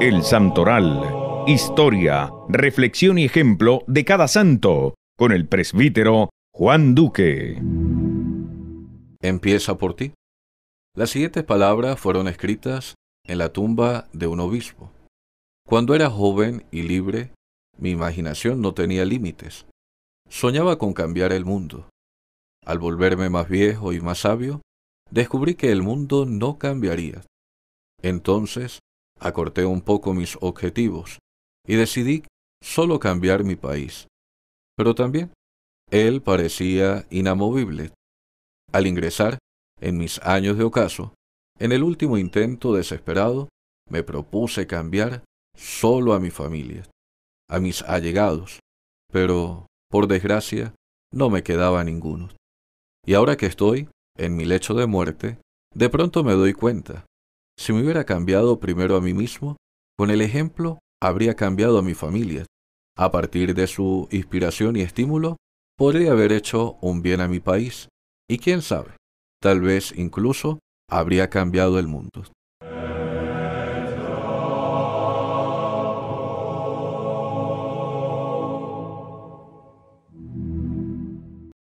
El Santoral. Historia, reflexión y ejemplo de cada santo, con el presbítero Juan Duque. Empieza por ti. Las siguientes palabras fueron escritas en la tumba de un obispo. Cuando era joven y libre, mi imaginación no tenía límites. Soñaba con cambiar el mundo. Al volverme más viejo y más sabio, descubrí que el mundo no cambiaría. Entonces, acorté un poco mis objetivos y decidí solo cambiar mi país. Pero también, él parecía inamovible. Al ingresar, en mis años de ocaso, en el último intento desesperado, me propuse cambiar solo a mi familia, a mis allegados, pero, por desgracia, no me quedaba ninguno. Y ahora que estoy, en mi lecho de muerte, de pronto me doy cuenta, si me hubiera cambiado primero a mí mismo, con el ejemplo habría cambiado a mi familia. A partir de su inspiración y estímulo, podría haber hecho un bien a mi país. Y quién sabe, tal vez incluso habría cambiado el mundo.